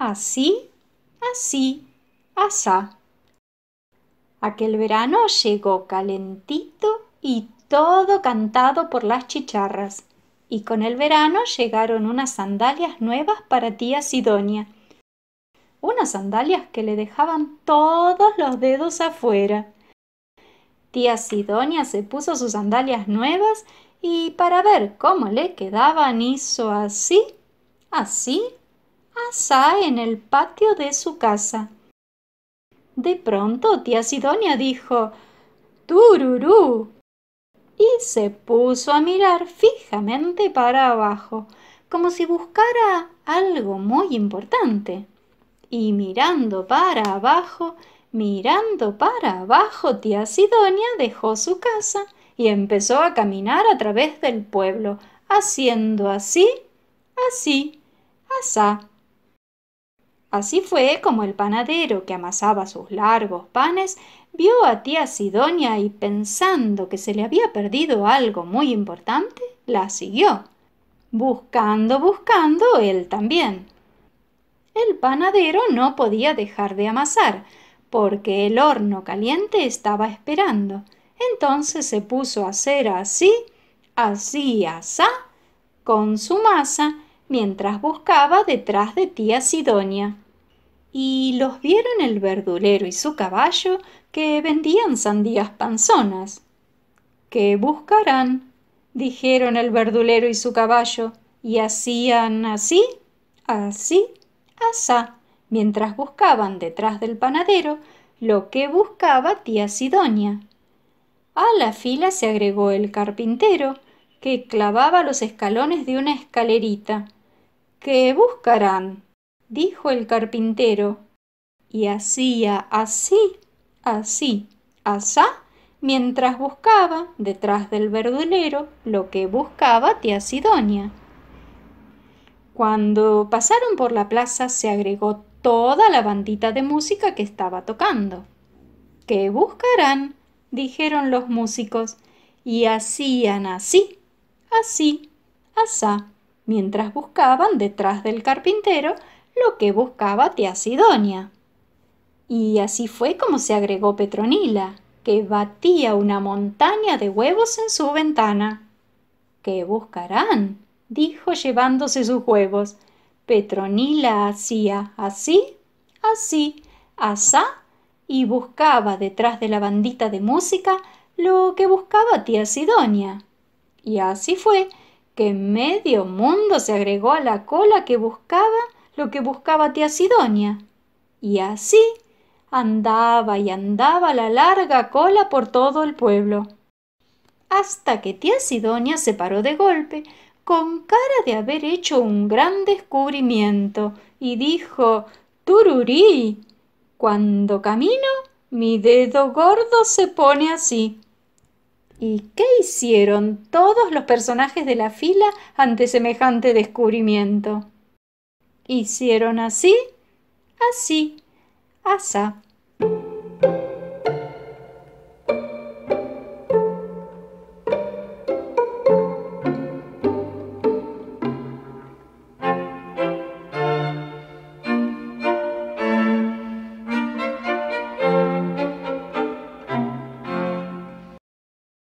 así, así, asá. Aquel verano llegó calentito y todo cantado por las chicharras, y con el verano llegaron unas sandalias nuevas para tía Sidonia, unas sandalias que le dejaban todos los dedos afuera. Tía Sidonia se puso sus sandalias nuevas y para ver cómo le quedaban hizo así, así, en el patio de su casa. De pronto tía Sidonia dijo Tururú y se puso a mirar fijamente para abajo, como si buscara algo muy importante. Y mirando para abajo, mirando para abajo, tía Sidonia dejó su casa y empezó a caminar a través del pueblo, haciendo así, así, asá, Así fue como el panadero que amasaba sus largos panes vio a tía Sidonia y pensando que se le había perdido algo muy importante, la siguió, buscando, buscando él también. El panadero no podía dejar de amasar, porque el horno caliente estaba esperando. Entonces se puso a hacer así, así, así con su masa, mientras buscaba detrás de tía Sidonia y los vieron el verdulero y su caballo que vendían sandías panzonas. ¿Qué buscarán? dijeron el verdulero y su caballo, y hacían así, así, asá, mientras buscaban detrás del panadero lo que buscaba tía Sidonia. A la fila se agregó el carpintero, que clavaba los escalones de una escalerita. ¿Qué buscarán? dijo el carpintero. Y hacía así, así, asá, mientras buscaba, detrás del verdulero, lo que buscaba tía Sidonia. Cuando pasaron por la plaza se agregó toda la bandita de música que estaba tocando. ¿Qué buscarán? dijeron los músicos, y hacían así, así, asá, mientras buscaban detrás del carpintero lo que buscaba tía Sidonia. Y así fue como se agregó Petronila, que batía una montaña de huevos en su ventana. ¿Qué buscarán? dijo llevándose sus huevos. Petronila hacía así, así, asá, y buscaba detrás de la bandita de música lo que buscaba tía Sidonia. Y así fue que medio mundo se agregó a la cola que buscaba lo que buscaba tía Sidonia. Y así andaba y andaba la larga cola por todo el pueblo. Hasta que tía Sidonia se paró de golpe, con cara de haber hecho un gran descubrimiento, y dijo Tururí. Cuando camino, mi dedo gordo se pone así. ¿Y qué hicieron todos los personajes de la fila ante semejante descubrimiento? Hicieron así, así, asá.